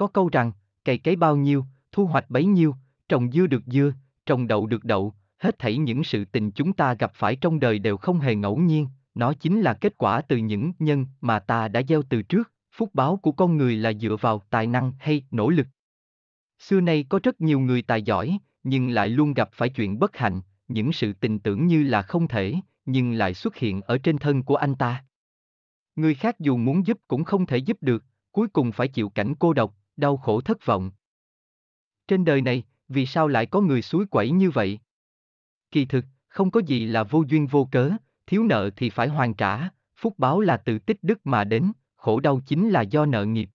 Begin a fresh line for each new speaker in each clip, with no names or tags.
Có câu rằng, cày cấy bao nhiêu, thu hoạch bấy nhiêu, trồng dưa được dưa, trồng đậu được đậu, hết thảy những sự tình chúng ta gặp phải trong đời đều không hề ngẫu nhiên, nó chính là kết quả từ những nhân mà ta đã gieo từ trước, phúc báo của con người là dựa vào tài năng hay nỗ lực. Xưa nay có rất nhiều người tài giỏi, nhưng lại luôn gặp phải chuyện bất hạnh, những sự tình tưởng như là không thể, nhưng lại xuất hiện ở trên thân của anh ta. Người khác dù muốn giúp cũng không thể giúp được, cuối cùng phải chịu cảnh cô độc, đau khổ thất vọng. Trên đời này, vì sao lại có người suối quẩy như vậy? Kỳ thực, không có gì là vô duyên vô cớ, thiếu nợ thì phải hoàn trả, phúc báo là từ tích đức mà đến, khổ đau chính là do nợ nghiệp.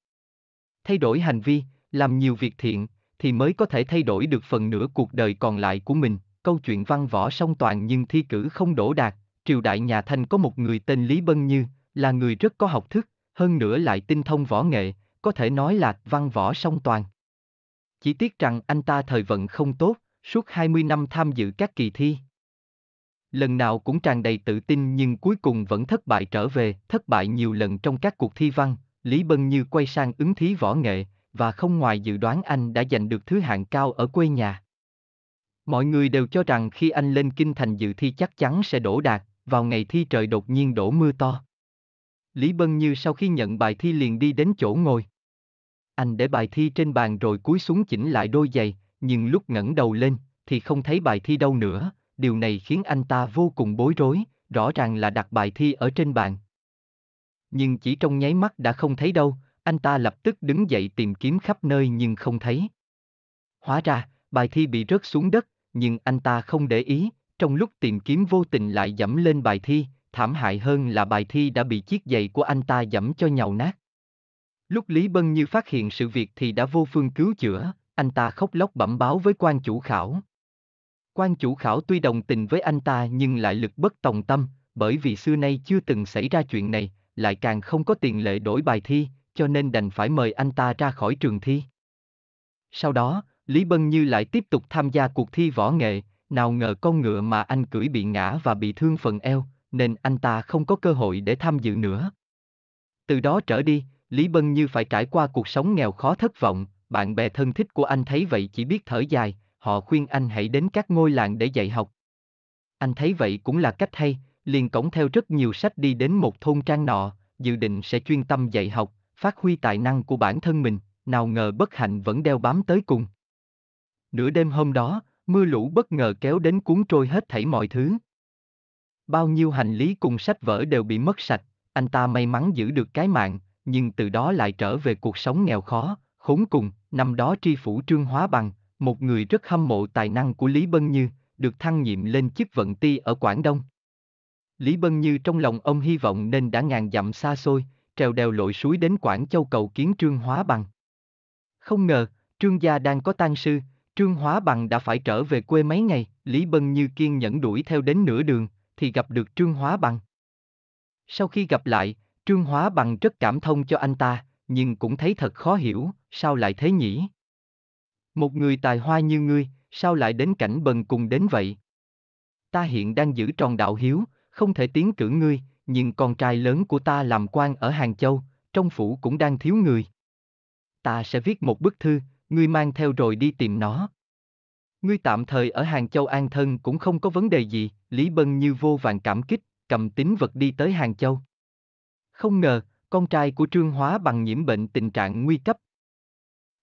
Thay đổi hành vi, làm nhiều việc thiện, thì mới có thể thay đổi được phần nửa cuộc đời còn lại của mình. Câu chuyện văn võ song toàn nhưng thi cử không đổ đạt, triều đại nhà Thanh có một người tên Lý Bân Như, là người rất có học thức, hơn nữa lại tinh thông võ nghệ, có thể nói là văn võ song toàn. Chỉ tiếc rằng anh ta thời vận không tốt, suốt 20 năm tham dự các kỳ thi. Lần nào cũng tràn đầy tự tin nhưng cuối cùng vẫn thất bại trở về, thất bại nhiều lần trong các cuộc thi văn, Lý Bân Như quay sang ứng thí võ nghệ, và không ngoài dự đoán anh đã giành được thứ hạng cao ở quê nhà. Mọi người đều cho rằng khi anh lên kinh thành dự thi chắc chắn sẽ đổ đạt, vào ngày thi trời đột nhiên đổ mưa to. Lý Bân Như sau khi nhận bài thi liền đi đến chỗ ngồi. Anh để bài thi trên bàn rồi cúi xuống chỉnh lại đôi giày, nhưng lúc ngẩng đầu lên, thì không thấy bài thi đâu nữa, điều này khiến anh ta vô cùng bối rối, rõ ràng là đặt bài thi ở trên bàn. Nhưng chỉ trong nháy mắt đã không thấy đâu, anh ta lập tức đứng dậy tìm kiếm khắp nơi nhưng không thấy. Hóa ra, bài thi bị rớt xuống đất, nhưng anh ta không để ý, trong lúc tìm kiếm vô tình lại dẫm lên bài thi, thảm hại hơn là bài thi đã bị chiếc giày của anh ta dẫm cho nhàu nát. Lúc Lý Bân Như phát hiện sự việc thì đã vô phương cứu chữa, anh ta khóc lóc bẩm báo với quan chủ khảo. Quan chủ khảo tuy đồng tình với anh ta nhưng lại lực bất tòng tâm, bởi vì xưa nay chưa từng xảy ra chuyện này, lại càng không có tiền lệ đổi bài thi, cho nên đành phải mời anh ta ra khỏi trường thi. Sau đó, Lý Bân Như lại tiếp tục tham gia cuộc thi võ nghệ, nào ngờ con ngựa mà anh cưỡi bị ngã và bị thương phần eo, nên anh ta không có cơ hội để tham dự nữa. Từ đó trở đi, Lý Bân như phải trải qua cuộc sống nghèo khó thất vọng, bạn bè thân thích của anh thấy vậy chỉ biết thở dài, họ khuyên anh hãy đến các ngôi làng để dạy học. Anh thấy vậy cũng là cách hay, liền cổng theo rất nhiều sách đi đến một thôn trang nọ, dự định sẽ chuyên tâm dạy học, phát huy tài năng của bản thân mình, nào ngờ bất hạnh vẫn đeo bám tới cùng. Nửa đêm hôm đó, mưa lũ bất ngờ kéo đến cuốn trôi hết thảy mọi thứ. Bao nhiêu hành lý cùng sách vở đều bị mất sạch, anh ta may mắn giữ được cái mạng, nhưng từ đó lại trở về cuộc sống nghèo khó, khốn cùng, năm đó tri phủ Trương Hóa Bằng, một người rất hâm mộ tài năng của Lý Bân Như, được thăng nhiệm lên chức vận ti ở Quảng Đông. Lý Bân Như trong lòng ông hy vọng nên đã ngàn dặm xa xôi, trèo đèo lội suối đến Quảng Châu cầu kiến Trương Hóa Bằng. Không ngờ, Trương gia đang có tang sư, Trương Hóa Bằng đã phải trở về quê mấy ngày, Lý Bân Như kiên nhẫn đuổi theo đến nửa đường, thì gặp được Trương Hóa Bằng. Sau khi gặp lại, Trương Hóa bằng rất cảm thông cho anh ta, nhưng cũng thấy thật khó hiểu, sao lại thế nhỉ? Một người tài hoa như ngươi, sao lại đến cảnh bần cùng đến vậy? Ta hiện đang giữ tròn đạo hiếu, không thể tiến cử ngươi, nhưng con trai lớn của ta làm quan ở Hàng Châu, trong phủ cũng đang thiếu người. Ta sẽ viết một bức thư, ngươi mang theo rồi đi tìm nó. Ngươi tạm thời ở Hàng Châu an thân cũng không có vấn đề gì, Lý Bân như vô vàng cảm kích, cầm tín vật đi tới Hàng Châu. Không ngờ, con trai của Trương Hóa bằng nhiễm bệnh tình trạng nguy cấp.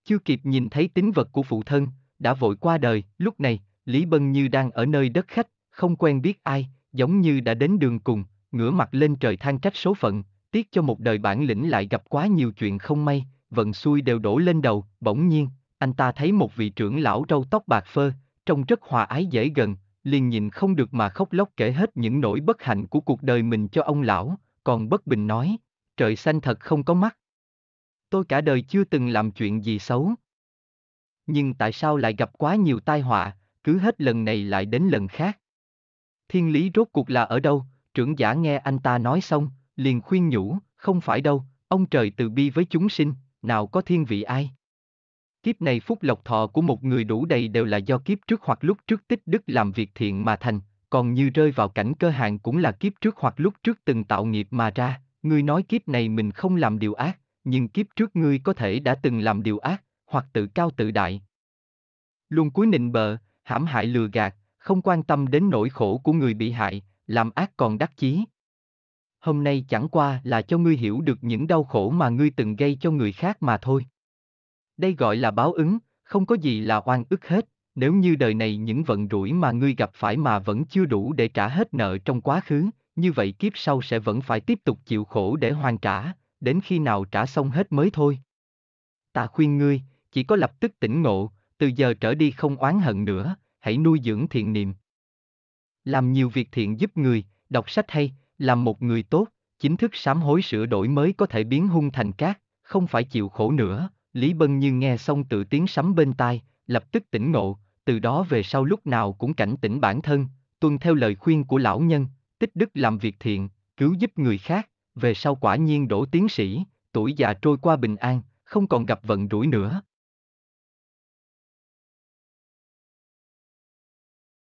Chưa kịp nhìn thấy tính vật của phụ thân, đã vội qua đời, lúc này, Lý Bân như đang ở nơi đất khách, không quen biết ai, giống như đã đến đường cùng, ngửa mặt lên trời than trách số phận, tiếc cho một đời bản lĩnh lại gặp quá nhiều chuyện không may, vận xui đều đổ lên đầu, bỗng nhiên, anh ta thấy một vị trưởng lão râu tóc bạc phơ, trông rất hòa ái dễ gần, liền nhìn không được mà khóc lóc kể hết những nỗi bất hạnh của cuộc đời mình cho ông lão, còn bất bình nói, trời xanh thật không có mắt. Tôi cả đời chưa từng làm chuyện gì xấu. Nhưng tại sao lại gặp quá nhiều tai họa, cứ hết lần này lại đến lần khác. Thiên lý rốt cuộc là ở đâu, trưởng giả nghe anh ta nói xong, liền khuyên nhủ, không phải đâu, ông trời từ bi với chúng sinh, nào có thiên vị ai. Kiếp này phúc lộc thọ của một người đủ đầy đều là do kiếp trước hoặc lúc trước tích đức làm việc thiện mà thành, còn như rơi vào cảnh cơ hạn cũng là kiếp trước hoặc lúc trước từng tạo nghiệp mà ra, ngươi nói kiếp này mình không làm điều ác, nhưng kiếp trước ngươi có thể đã từng làm điều ác, hoặc tự cao tự đại. Luôn cuối nịnh bợ, hãm hại lừa gạt, không quan tâm đến nỗi khổ của người bị hại, làm ác còn đắc chí. Hôm nay chẳng qua là cho ngươi hiểu được những đau khổ mà ngươi từng gây cho người khác mà thôi. Đây gọi là báo ứng, không có gì là oan ức hết nếu như đời này những vận rủi mà ngươi gặp phải mà vẫn chưa đủ để trả hết nợ trong quá khứ, như vậy kiếp sau sẽ vẫn phải tiếp tục chịu khổ để hoàn trả, đến khi nào trả xong hết mới thôi. Ta khuyên ngươi, chỉ có lập tức tỉnh ngộ, từ giờ trở đi không oán hận nữa, hãy nuôi dưỡng thiện niệm. Làm nhiều việc thiện giúp người, đọc sách hay, làm một người tốt, chính thức sám hối sửa đổi mới có thể biến hung thành cát, không phải chịu khổ nữa. Lý Bân Như nghe xong tự tiếng sắm bên tai, lập tức tỉnh ngộ, từ đó về sau lúc nào cũng cảnh tỉnh bản thân, tuân theo lời khuyên của lão nhân, tích đức làm việc thiện, cứu giúp người khác, về sau quả nhiên đổ tiến sĩ, tuổi già trôi qua bình an, không còn gặp vận rủi nữa.